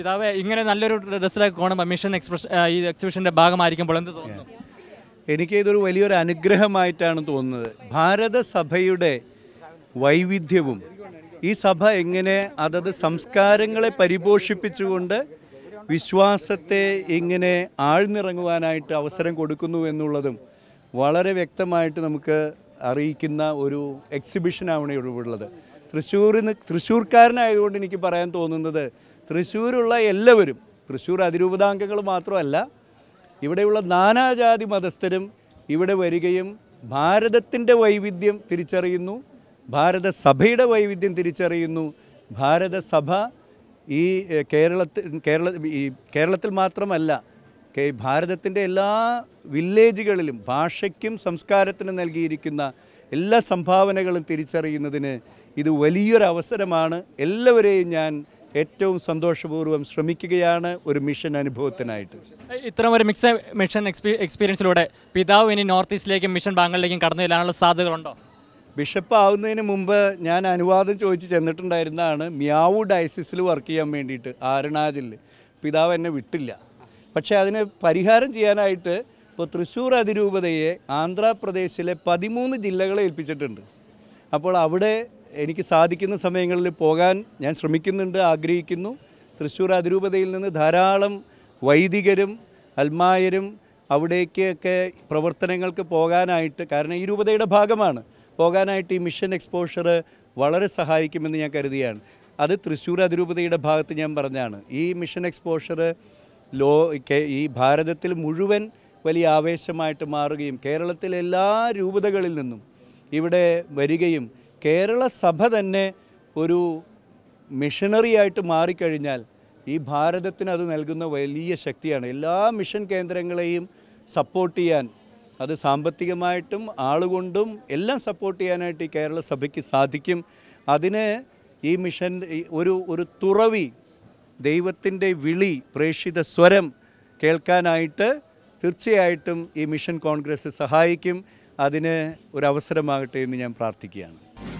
പിതാവ് ഇങ്ങനെ നല്ലൊരു ഡ്രസ്സിലൊക്കെ പോകണം മിഷൻ എക്സ്പ്രഷൻ ഈ എക്സിബിഷൻ്റെ ഭാഗമായിരിക്കുമ്പോൾ എന്ത് തോന്നുന്നു എനിക്ക് ഇതൊരു വലിയൊരു അനുഗ്രഹമായിട്ടാണ് തോന്നുന്നത് ഭാരതസഭയുടെ വൈവിധ്യവും ഈ സഭ എങ്ങനെ അതത് സംസ്കാരങ്ങളെ പരിപോഷിപ്പിച്ചുകൊണ്ട് വിശ്വാസത്തെ ഇങ്ങനെ ആഴ്ന്നിറങ്ങുവാനായിട്ട് അവസരം കൊടുക്കുന്നു എന്നുള്ളതും വളരെ വ്യക്തമായിട്ട് നമുക്ക് അറിയിക്കുന്ന ഒരു എക്സിബിഷനാണ് ഇവിടെ ഉള്ളത് തൃശ്ശൂരിന് തൃശ്ശൂർക്കാരനായതുകൊണ്ട് എനിക്ക് പറയാൻ തോന്നുന്നത് തൃശ്ശൂരുള്ള എല്ലാവരും തൃശ്ശൂർ അതിരൂപതാംഗങ്ങൾ മാത്രമല്ല ഇവിടെയുള്ള നാനാജാതി മതസ്ഥരും ഇവിടെ വരികയും ഭാരതത്തിൻ്റെ വൈവിധ്യം തിരിച്ചറിയുന്നു ഭാരത സഭയുടെ വൈവിധ്യം തിരിച്ചറിയുന്നു ഭാരതസഭ ഈ കേരളത്തിൽ കേരള ഈ കേരളത്തിൽ മാത്രമല്ല ഭാരതത്തിൻ്റെ എല്ലാ വില്ലേജുകളിലും ഭാഷയ്ക്കും സംസ്കാരത്തിനും നൽകിയിരിക്കുന്ന എല്ലാ സംഭാവനകളും തിരിച്ചറിയുന്നതിന് ഇത് വലിയൊരു അവസരമാണ് എല്ലാവരെയും ഞാൻ ഏറ്റവും സന്തോഷപൂർവ്വം ശ്രമിക്കുകയാണ് ഒരു മിഷൻ അനുഭവത്തിനായിട്ട് ഇത്തരം ഒരു മിക്സ് മിഷൻ എക്സ്പീരിയൻസിലൂടെ പിതാവ് ഇനി നോർത്ത് ഈസ്റ്റിലേക്കും മിഷൻ ബാങ്കളിലേക്കും കടന്നു ചെല്ലാനുള്ള സാധ്യതകളുണ്ടോ ബിഷപ്പ് ആവുന്നതിന് മുമ്പ് ഞാൻ അനുവാദം ചോദിച്ച് ചെന്നിട്ടുണ്ടായിരുന്നതാണ് മിയാവു ഡയസിസിൽ വർക്ക് ചെയ്യാൻ വേണ്ടിയിട്ട് അരുണാചലിൽ പിതാവ് എന്നെ വിട്ടില്ല പക്ഷേ അതിന് പരിഹാരം ചെയ്യാനായിട്ട് ഇപ്പോൾ തൃശ്ശൂർ അതിരൂപതയെ ആന്ധ്രാപ്രദേശിലെ പതിമൂന്ന് ജില്ലകളെ ഏൽപ്പിച്ചിട്ടുണ്ട് അപ്പോൾ അവിടെ എനിക്ക് സാധിക്കുന്ന സമയങ്ങളിൽ പോകാൻ ഞാൻ ശ്രമിക്കുന്നുണ്ട് ആഗ്രഹിക്കുന്നു തൃശ്ശൂർ അതിരൂപതയിൽ നിന്ന് ധാരാളം വൈദികരും അൽമായരും അവിടേക്കൊക്കെ പ്രവർത്തനങ്ങൾക്ക് പോകാനായിട്ട് കാരണം ഈ രൂപതയുടെ ഭാഗമാണ് പോകാനായിട്ട് ഈ മിഷൻ എക്സ്പോഷർ വളരെ സഹായിക്കുമെന്ന് ഞാൻ കരുതിയാണ് അത് തൃശ്ശൂർ അതിരൂപതയുടെ ഭാഗത്ത് ഞാൻ പറഞ്ഞാണ് ഈ മിഷൻ എക്സ്പോഷർ ലോ ഈ ഭാരതത്തിൽ മുഴുവൻ വലിയ ആവേശമായിട്ട് മാറുകയും കേരളത്തിലെ എല്ലാ രൂപതകളിൽ നിന്നും ഇവിടെ വരികയും കേരള സഭ തന്നെ ഒരു മിഷണറി ആയിട്ട് മാറിക്കഴിഞ്ഞാൽ ഈ ഭാരതത്തിന് അത് നൽകുന്ന വലിയ ശക്തിയാണ് എല്ലാ മിഷൻ കേന്ദ്രങ്ങളെയും സപ്പോർട്ട് ചെയ്യാൻ അത് സാമ്പത്തികമായിട്ടും ആളുകൊണ്ടും എല്ലാം സപ്പോർട്ട് ചെയ്യാനായിട്ട് ഈ കേരള സഭയ്ക്ക് സാധിക്കും അതിന് ഈ മിഷൻ ഒരു ഒരു തുറവി ദൈവത്തിൻ്റെ വിളി പ്രേക്ഷിത സ്വരം കേൾക്കാനായിട്ട് തീർച്ചയായിട്ടും ഈ മിഷൻ കോൺഗ്രസ് സഹായിക്കും അതിന് ഒരു അവസരമാകട്ടെ എന്ന് ഞാൻ പ്രാർത്ഥിക്കുകയാണ്